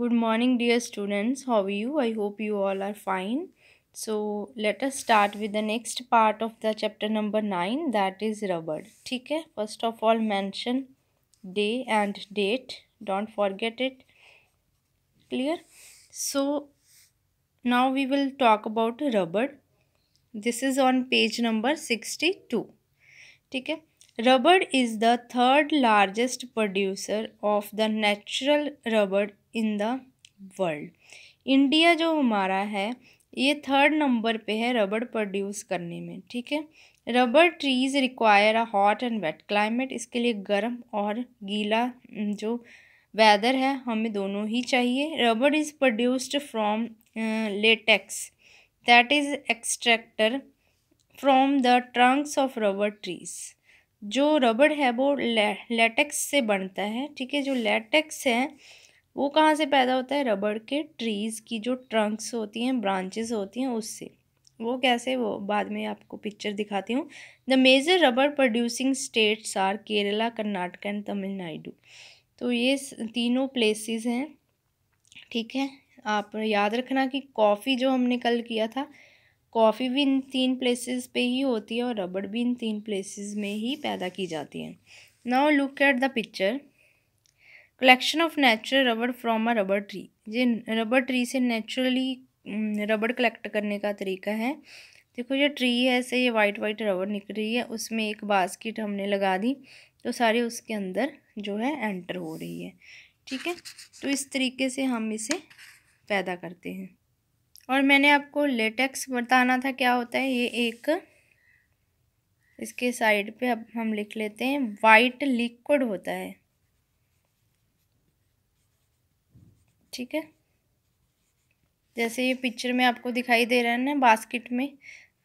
good morning dear students how are you i hope you all are fine so let us start with the next part of the chapter number 9 that is rubber Okay. first of all mention day and date don't forget it clear so now we will talk about rubber this is on page number 62 Okay. Rubber is the third largest producer of the natural rubber in the world India जो हमारा है ये third number पे है रबड़ produce करने में ठीक है rubber trees require a hot and wet climate इसके लिए गर्म और गीला जो वेदर है हमें दोनों ही चाहिए rubber is produced from latex that is extractor from the trunks of rubber trees जो रबड़ है वो ले, लेटेक्स से बनता है ठीक है जो लेटेक्स है वो कहाँ से पैदा होता है रबड़ के ट्रीज़ की जो ट्रंक्स होती हैं ब्रांचेस होती हैं उससे वो कैसे वो बाद में आपको पिक्चर दिखाती हूँ the major rubber producing states are Kerala Karnataka and Tamil Nadu तो ये तीनों प्लेसेस हैं ठीक है आप याद रखना कि कॉफ़ी जो हमने कल किया था कॉफ़ी भी इन तीन प्लेसेस पे ही होती है और रबड़ भी इन तीन प्लेसेस में ही पैदा की जाती है now look at the picture collection of natural rubber from a rubber tree ये रबड़ ट्री से नेचुरली रबड़ कलेक्ट करने का तरीका है देखो ये ट्री है ऐसे ये वाइट वाइट रबड़ निकल रही है उसमें एक बास्केट हमने लगा दी तो सारे उसके अंदर जो है एंटर हो रही है ठीक है तो इस तरीके से हम इसे पैदा करते हैं और मैंने आपको लेटेक्स बताना था क्या होता है ये एक इसके साइड पे अब हम लिख लेते हैं वाइट लिक्विड होता है ठीक है जैसे ये पिक्चर में आपको दिखाई दे रहा है ना बास्केट में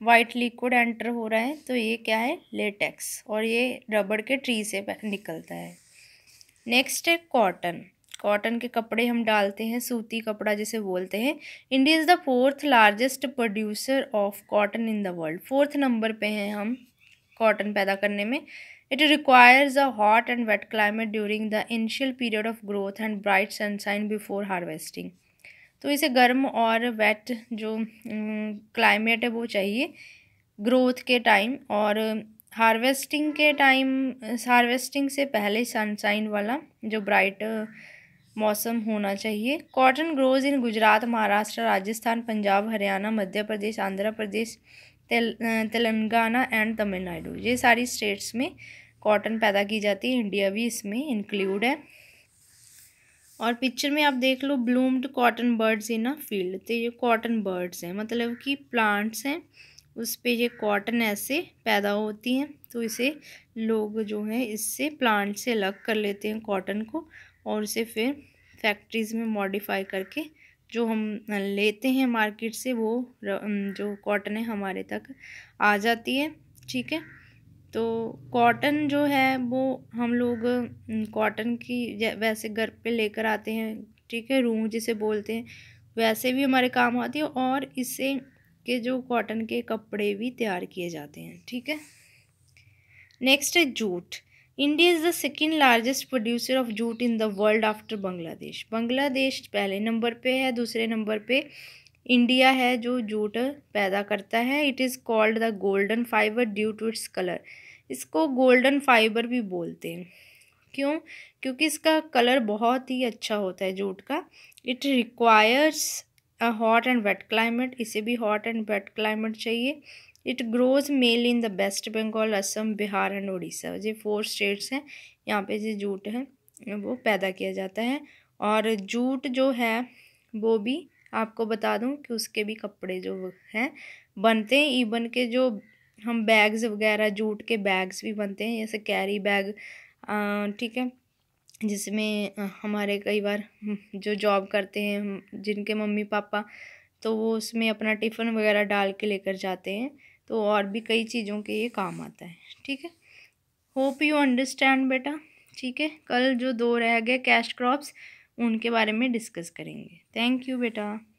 वाइट लिक्विड एंटर हो रहा है तो ये क्या है लेटेक्स और ये रबड़ के ट्री से निकलता है नेक्स्ट है कॉटन कॉटन के कपड़े हम डालते हैं सूती कपड़ा जिसे बोलते हैं India is the fourth largest producer of cotton in the world fourth number पे हैं हम कॉटन पैदा करने में it requires a hot and wet climate during the initial period of growth and bright sunshine before harvesting तो इसे गर्म और वेट जो क्लाइमेट है वो चाहिए ग्रोथ के टाइम और हार्वेस्टिंग के टाइम हार्वेस्टिंग से पहले सनसाइन वाला जो ब्राइट मौसम होना चाहिए cotton grows in Gujarat Maharashtra Rajasthan Punjab Haryana Madhya Pradesh Andhra Pradesh तेल तेलंगाना एंड तमिलनाडु ये सारी स्टेट्स में कॉटन पैदा की जाती है इंडिया भी इसमें इंक्लूड है और पिक्चर में आप देख लो bloomed cotton buds in a field तो ये कॉटन बर्ड्स हैं मतलब कि प्लांट्स हैं उस पर ये कॉटन ऐसे पैदा होती हैं तो इसे लोग जो हैं इससे प्लांट से अलग कर लेते हैं कॉटन को और उसे फिर फैक्ट्रीज़ में मॉडिफाई करके जो हम लेते हैं मार्केट से वो जो कॉटन है हमारे तक आ जाती है ठीक है तो कॉटन जो है वो हम लोग कॉटन की वैसे घर पे लेकर आते हैं ठीक है रूम जिसे बोलते हैं वैसे भी हमारे काम आती है और इससे के जो कॉटन के कपड़े भी तैयार किए जाते हैं ठीक है नेक्स्ट है jute India is the second largest producer of jute in the world after Bangladesh Bangladesh पहले नंबर पे है दूसरे नंबर पे इंडिया है जो जूट पैदा करता है it is called the golden fibre due to its colour इसको गोल्डन फाइबर भी बोलते हैं क्यों क्योंकि इसका कलर बहुत ही अच्छा होता है जूट का it requires a hot and wet climate इसे भी हॉट एंड वेट क्लाइमेट चाहिए it grows mainly in the west Bengal Assam Bihar and Orissa ये फोर स्टेट्स हैं यहाँ पे जो जूट है वो पैदा किया जाता है और जूट जो है वो भी आपको बता दूं कि उसके भी कपड़े जो हैं बनते हैं इवन के जो हम बैग्स वगैरह जूट के बैग्स भी बनते हैं जैसे कैरी बैग ठीक है जिसमें हमारे कई बार जो जॉब करते हैं जिनके मम्मी पापा तो वो उसमें अपना टिफ़िन वगैरह डाल के लेकर जाते हैं तो और भी कई चीज़ों के ये काम आता है ठीक है होप यू अंडरस्टैंड बेटा ठीक है कल जो दो रह गए कैश क्रॉप्स उनके बारे में डिस्कस करेंगे थैंक यू बेटा